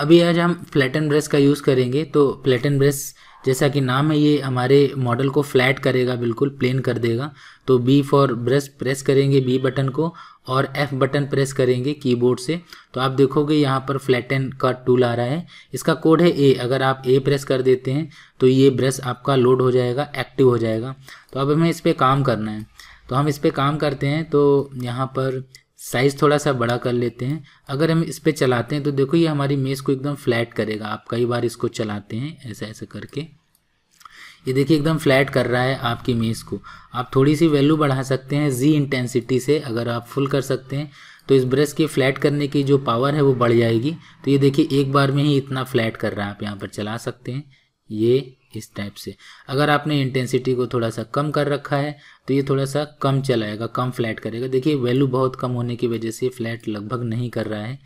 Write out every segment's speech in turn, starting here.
अभी आज हम फ्लैटन ब्रेस का यूज़ करेंगे तो फ्लैटन ब्रेस जैसा कि नाम है ये हमारे मॉडल को फ्लैट करेगा बिल्कुल प्लेन कर देगा तो बी फॉर ब्रश प्रेस करेंगे बी बटन को और एफ़ बटन प्रेस करेंगे कीबोर्ड से तो आप देखोगे यहाँ पर फ्लैटन का टूल आ रहा है इसका कोड है ए अगर आप ए प्रेस कर देते हैं तो ये ब्रश आपका लोड हो जाएगा एक्टिव हो जाएगा तो अब हमें इस पर काम करना है तो हम इस पर काम करते हैं तो यहाँ पर साइज़ थोड़ा सा बड़ा कर लेते हैं अगर हम इस पर चलाते हैं तो देखो ये हमारी मेज़ को एकदम फ्लैट करेगा आप कई बार इसको चलाते हैं ऐसा ऐसा करके ये देखिए एकदम फ्लैट कर रहा है आपकी मेज़ को आप थोड़ी सी वैल्यू बढ़ा सकते हैं जी इंटेंसिटी से अगर आप फुल कर सकते हैं तो इस ब्रश की फ्लैट करने की जो पावर है वो बढ़ जाएगी तो ये देखिए एक बार में ही इतना फ्लैट कर रहा है आप यहाँ पर चला सकते हैं ये इस टाइप से अगर आपने इंटेंसिटी को थोड़ा सा कम कर रखा है तो ये थोड़ा सा कम चलाएगा कम फ्लैट करेगा देखिए वैल्यू बहुत कम होने की वजह से फ्लैट लगभग नहीं कर रहा है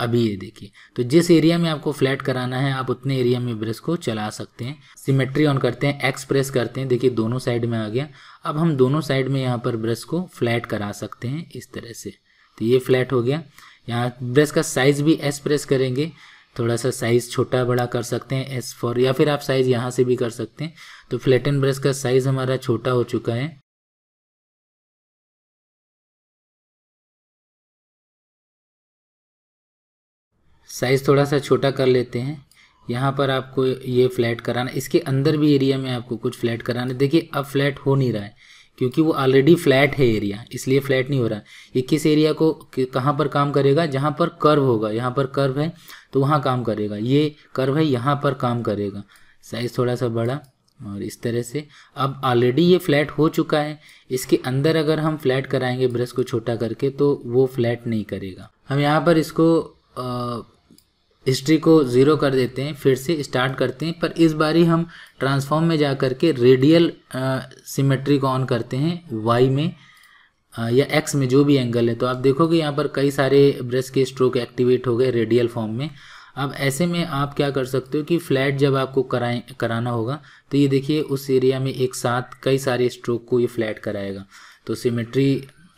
अभी ये देखिए तो जिस एरिया में आपको फ्लैट कराना है आप उतने एरिया में ब्रश को चला सकते हैं सिमेट्री ऑन करते हैं एक्सप्रेस करते हैं देखिए दोनों साइड में आ गया अब हम दोनों साइड में यहाँ पर ब्रश को फ्लैट करा सकते हैं इस तरह से तो ये फ्लैट हो गया यहाँ ब्रश का साइज भी एक्सप्रेस करेंगे थोड़ा सा साइज़ छोटा बड़ा कर सकते हैं एस फॉर या फिर आप साइज़ यहाँ से भी कर सकते हैं तो फ्लैटन ब्रश का साइज़ हमारा छोटा हो चुका है साइज़ थोड़ा सा छोटा कर लेते हैं यहाँ पर आपको ये फ्लैट कराना इसके अंदर भी एरिया में आपको कुछ फ्लैट कराना देखिए अब फ्लैट हो नहीं रहा है क्योंकि वो ऑलरेडी फ्लैट है एरिया इसलिए फ्लैट नहीं हो रहा ये किस एरिया को कहाँ पर काम करेगा जहाँ पर कर्व होगा यहाँ पर कर्व है तो वहाँ काम करेगा ये कर भाई यहाँ पर काम करेगा साइज थोड़ा सा बड़ा और इस तरह से अब ऑलरेडी ये फ्लैट हो चुका है इसके अंदर अगर हम फ्लैट कराएंगे ब्रश को छोटा करके तो वो फ्लैट नहीं करेगा हम यहाँ पर इसको हिस्ट्री को ज़ीरो कर देते हैं फिर से स्टार्ट करते हैं पर इस बारी हम ट्रांसफॉर्म में जा करके के रेडियल सिमेट्री को ऑन करते हैं वाई में या एक्स में जो भी एंगल है तो आप देखोगे यहाँ पर कई सारे ब्रश के स्ट्रोक एक्टिवेट हो गए रेडियल फॉर्म में अब ऐसे में आप क्या कर सकते हो कि फ्लैट जब आपको कराए कराना होगा तो ये देखिए उस एरिया में एक साथ कई सारे स्ट्रोक को ये फ्लैट कराएगा तो सिमेट्री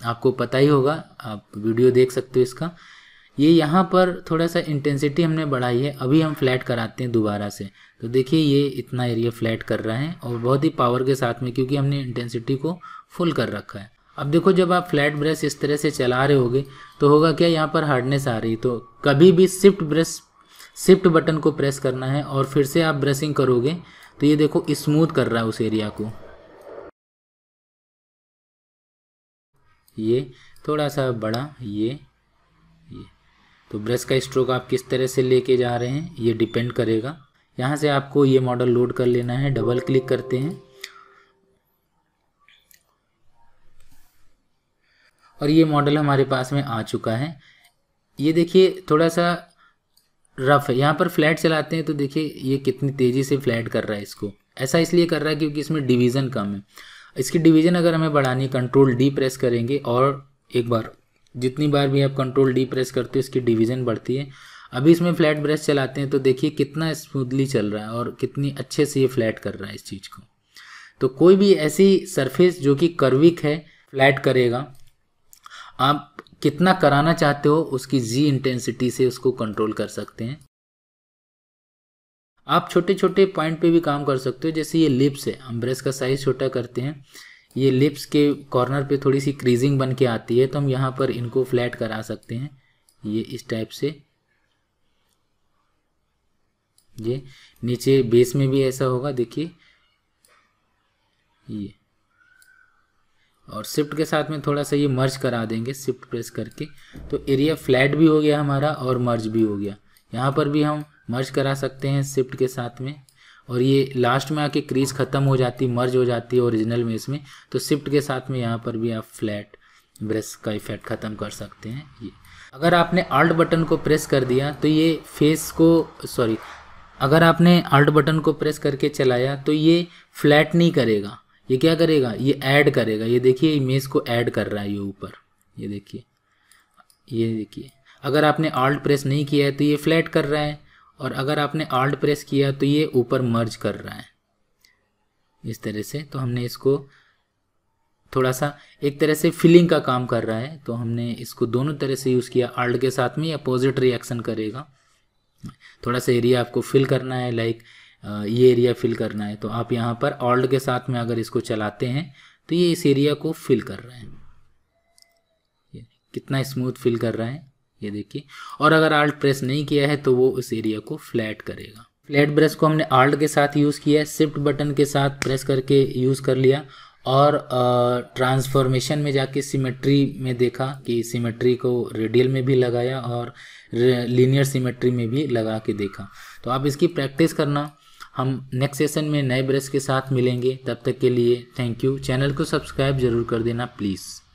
आपको पता ही होगा आप वीडियो देख सकते हो इसका ये यहाँ पर थोड़ा सा इंटेंसिटी हमने बढ़ाई है अभी हम फ्लैट कराते हैं दोबारा से तो देखिए ये इतना एरिया फ्लैट कर रहा है और बहुत ही पावर के साथ में क्योंकि हमने इंटेंसिटी को फुल कर रखा है अब देखो जब आप फ्लैट ब्रश इस तरह से चला रहे होगे तो होगा क्या यहाँ पर हार्डनेस आ रही तो कभी भी शिफ्ट ब्रश शिफ्ट बटन को प्रेस करना है और फिर से आप ब्रशिंग करोगे तो ये देखो स्मूथ कर रहा है उस एरिया को ये थोड़ा सा बड़ा ये ये तो ब्रश का स्ट्रोक आप किस तरह से लेके जा रहे हैं ये डिपेंड करेगा यहाँ से आपको ये मॉडल लोड कर लेना है डबल क्लिक करते हैं और ये मॉडल हमारे पास में आ चुका है ये देखिए थोड़ा सा रफ है यहाँ पर फ्लैट चलाते हैं तो देखिए ये कितनी तेज़ी से फ्लैट कर रहा है इसको ऐसा इसलिए कर रहा है क्योंकि इसमें डिवीज़न कम है इसकी डिवीज़न अगर हमें बढ़ानी है कंट्रोल डी प्रेस करेंगे और एक बार जितनी बार भी आप कंट्रोल डी प्रेस करते हो इसकी डिवीज़न बढ़ती है अभी इसमें फ्लैट ब्रश चलाते हैं तो देखिए कितना स्मूथली चल रहा है और कितनी अच्छे से ये फ्लैट कर रहा है इस चीज़ को तो कोई भी ऐसी सरफेस जो कि कर्विक है फ्लैट करेगा आप कितना कराना चाहते हो उसकी जी इंटेंसिटी से उसको कंट्रोल कर सकते हैं आप छोटे छोटे पॉइंट पे भी काम कर सकते हो जैसे ये लिप्स है हम ब्रेस का साइज़ छोटा करते हैं ये लिप्स के कॉर्नर पे थोड़ी सी क्रीजिंग बन के आती है तो हम यहाँ पर इनको फ्लैट करा सकते हैं ये इस टाइप से ये नीचे बेस में भी ऐसा होगा देखिए ये और शिफ्ट के साथ में थोड़ा सा ये मर्ज करा देंगे शिफ्ट प्रेस करके तो एरिया फ्लैट भी हो गया हमारा और मर्ज भी हो गया यहाँ पर भी हम मर्ज करा सकते हैं शिफ्ट के साथ में और ये लास्ट में आके क्रीज ख़त्म हो जाती मर्ज हो जाती है ओरिजिनल में इसमें तो शिफ्ट के साथ में यहाँ पर भी आप फ्लैट ब्रश का इफेक्ट ख़त्म कर सकते हैं ये अगर आपने आल्ट बटन को प्रेस कर दिया तो ये फेस को सॉरी अगर आपने आल्ट बटन को प्रेस करके चलाया तो ये फ्लैट नहीं करेगा ये क्या करेगा ये ऐड करेगा ये देखिए इमेज को ऐड कर रहा है ये ऊपर ये देखिए ये देखिए अगर आपने आल्ट प्रेस नहीं किया है तो ये फ्लैट कर रहा है और अगर आपने आल्ट प्रेस किया तो ये ऊपर मर्ज कर रहा है इस तरह से तो हमने इसको थोड़ा सा एक तरह से फिलिंग का काम कर रहा है तो हमने इसको दोनों तरह से यूज़ किया आल्ट के साथ में अपोजिट रिएक्शन करेगा थोड़ा सा एरिया आपको फिल करना है लाइक ये एरिया फिल करना है तो आप यहाँ पर ऑल्ड के साथ में अगर इसको चलाते हैं तो ये इस एरिया को फिल कर रहे हैं कितना स्मूथ फिल कर रहा है ये देखिए और अगर आल्ट प्रेस नहीं किया है तो वो उस एरिया को फ्लैट करेगा फ्लैट ब्रश को हमने आल्ट के साथ यूज़ किया है शिफ्ट बटन के साथ प्रेस करके यूज़ कर लिया और ट्रांसफॉर्मेशन में जाके सिमेट्री में देखा कि सिमेट्री को रेडियल में भी लगाया और लीनियर सिमेट्री में भी लगा के देखा तो आप इसकी प्रैक्टिस करना हम नेक्स्ट सेशन में नए ब्रश के साथ मिलेंगे तब तक के लिए थैंक यू चैनल को सब्सक्राइब जरूर कर देना प्लीज़